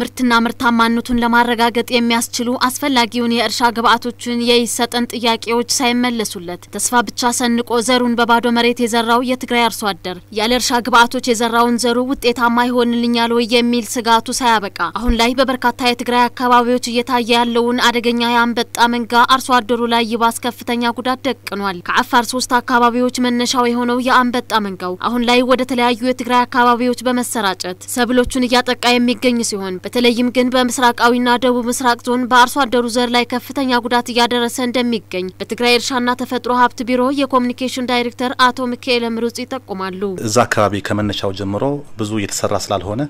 ምርትና ምርታማነቱን ለማረጋገጥ የሚያስችሉ አስፈላጊውን የእርሻ ግብዓቶችን የይሰጠን ጥያቄዎች ሳይመለሱለት ተስፋ ብቻ ሰንቆ ዘሩን በባዶ መሬት የዘራው የትግራይ አርሶ አደር ያለ እርሻ ግብዓቶች የዘራውን ዘሩ ውጤታማ ይሆንልኛል ወይ የሚል ስጋቱ ሳያበቃ አሁን ላይ በበርካታ የትግራይ አካባቢዎች እየታየ ያለውን አደገኛ የአንበጣ መንጋ አርሶ አደሩ ላይ ይባስ ከፍተኛ ጉዳት ደቅኗል። ከአፋር ሶስት አካባቢዎች መነሻው የሆነው የአንበጣ መንጋው አሁን ላይ ወደ ተለያዩ የትግራይ አካባቢዎች በመሰራጨት ሰብሎቹን እያጠቃ የሚገኝ ሲሆን በተለይም ግን በምስራቃዊና ደቡብ ምስራቅ ዞን በአርሶ አደሩ ዘር ላይ ከፍተኛ ጉዳት እያደረሰ እንደሚገኝ በትግራይ እርሻና ተፈጥሮ ሀብት ቢሮ የኮሚኒኬሽን ዳይሬክተር አቶ ሚካኤል ምሩጽ ይጠቁማሉ። እዛ አካባቢ ከመነሻው ጀምሮ ብዙ እየተሰራ ስላልሆነ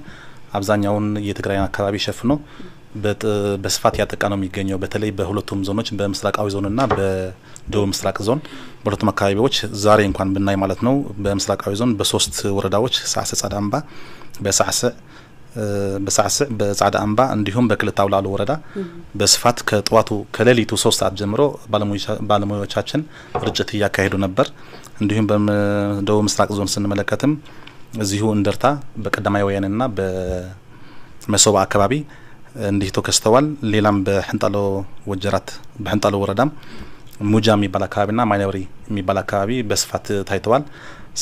አብዛኛውን የትግራይን አካባቢ ሸፍኖ በስፋት ያጠቃ ነው የሚገኘው። በተለይ በሁለቱም ዞኖች በምስራቃዊ ዞንና በደቡብ ምስራቅ ዞን በሁለቱም አካባቢዎች ዛሬ እንኳን ብናይ ማለት ነው በምስራቃዊ ዞን በሶስት ወረዳዎች ሳዕሰ ጸዳምባ፣ በሳዕሰ በሳዕስዕ በጻዕዳ አምባ እንዲሁም በክልታ አውላሉ ወረዳ በስፋት ከጠዋቱ ከሌሊቱ ሶስት ሰዓት ጀምሮ ባለሙያዎቻችን ርጭት እያካሄዱ ነበር። እንዲሁም በደቡብ ምስራቅ ዞን ስንመለከትም እዚሁ እንደርታ በቀዳማዊ ወያኔና በመሶባ አካባቢ እንዲህ ተከስተዋል። ሌላም በሕንጣሎ ወጀራት በህንጣሎ ወረዳም ሙጃ የሚባል አካባቢና ማይነሪ የሚባል አካባቢ በስፋት ታይተዋል።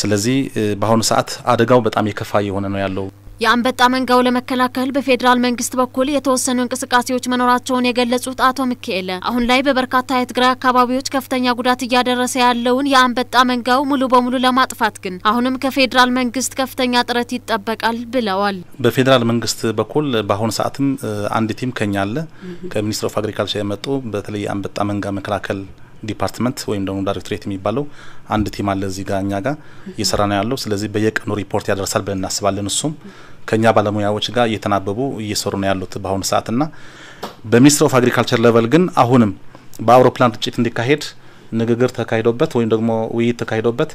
ስለዚህ በአሁኑ ሰዓት አደጋው በጣም የከፋ እየሆነ ነው ያለው። የአንበጣ መንጋው ለመከላከል በፌዴራል መንግስት በኩል የተወሰኑ እንቅስቃሴዎች መኖራቸውን የገለጹት አቶ ሚካኤል አሁን ላይ በበርካታ የትግራይ አካባቢዎች ከፍተኛ ጉዳት እያደረሰ ያለውን የአንበጣ መንጋው ሙሉ በሙሉ ለማጥፋት ግን አሁንም ከፌዴራል መንግስት ከፍተኛ ጥረት ይጠበቃል ብለዋል። በፌዴራል መንግስት በኩል በአሁኑ ሰዓትም አንድ ቲም ከኛ አለ። ከሚኒስትር ኦፍ አግሪካልቸር የመጡ በተለይ የአንበጣ መንጋ መከላከል ዲፓርትመንት ወይም ደግሞ ዳይሬክቶሬት የሚባለው አንድ ቲም አለ እዚህ ጋር እኛ ጋር እየሰራ ነው ያለው። ስለዚህ በየቀኑ ሪፖርት ያደርሳል ብለን እናስባለን። እሱም ከእኛ ባለሙያዎች ጋር እየተናበቡ እየሰሩ ነው ያሉት በአሁኑ ሰዓትና በሚኒስትር ኦፍ አግሪካልቸር ሌቨል ግን አሁንም በአውሮፕላን ርጭት እንዲካሄድ ንግግር ተካሂዶበት ወይም ደግሞ ውይይት ተካሂዶበት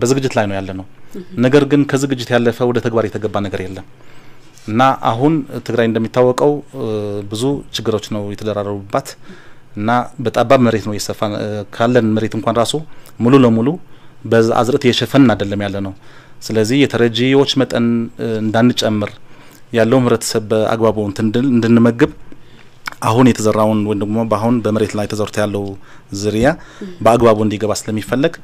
በዝግጅት ላይ ነው ያለ ነው። ነገር ግን ከዝግጅት ያለፈ ወደ ተግባር የተገባ ነገር የለም እና አሁን ትግራይ እንደሚታወቀው ብዙ ችግሮች ነው የተደራረቡባት። እና በጠባብ መሬት ነው እየሰፋ ካለን መሬት እንኳን ራሱ ሙሉ ለሙሉ በአዝርዕት እየሸፈን አይደለም ያለ ነው። ስለዚህ የተረጂዎች መጠን እንዳንጨምር ያለውም ህብረተሰብ በአግባቡ እንድንመግብ አሁን የተዘራውን ወይም ደግሞ በአሁን በመሬት ላይ ተዘርቶ ያለው ዝርያ በአግባቡ እንዲገባ ስለሚፈለግ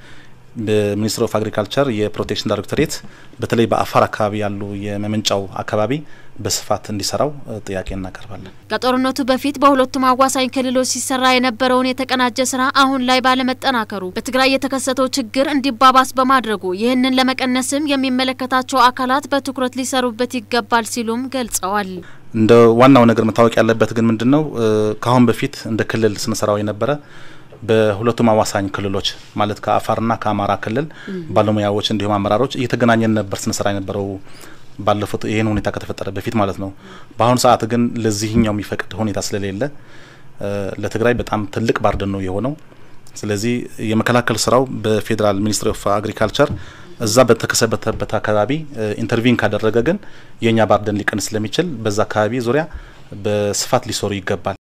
ሚኒስትር ኦፍ አግሪካልቸር የፕሮቴክሽን ዳይሬክቶሬት በተለይ በአፋር አካባቢ ያሉ የመመንጫው አካባቢ በስፋት እንዲሰራው ጥያቄ እናቀርባለን። ከጦርነቱ በፊት በሁለቱም አዋሳኝ ክልሎች ሲሰራ የነበረውን የተቀናጀ ስራ አሁን ላይ ባለመጠናከሩ በትግራይ የተከሰተው ችግር እንዲባባስ በማድረጉ ይህንን ለመቀነስም የሚመለከታቸው አካላት በትኩረት ሊሰሩበት ይገባል ሲሉም ገልጸዋል። እንደ ዋናው ነገር መታወቅ ያለበት ግን ምንድን ነው፣ ከአሁን በፊት እንደ ክልል ስንሰራው የነበረ በሁለቱም አዋሳኝ ክልሎች ማለት ከአፋርና ከአማራ ክልል ባለሙያዎች እንዲሁም አመራሮች እየተገናኘን ነበር ስንሰራ የነበረው ባለፉት ይህን ሁኔታ ከተፈጠረ በፊት ማለት ነው። በአሁኑ ሰዓት ግን ለዚህኛው የሚፈቅድ ሁኔታ ስለሌለ ለትግራይ በጣም ትልቅ ባርደን ነው የሆነው። ስለዚህ የመከላከል ስራው በፌዴራል ሚኒስትሪ ኦፍ አግሪካልቸር እዛ በተከሰበተበት አካባቢ ኢንተርቪን ካደረገ ግን የእኛ ባርደን ሊቀንስ ስለሚችል በዛ አካባቢ ዙሪያ በስፋት ሊሰሩ ይገባል።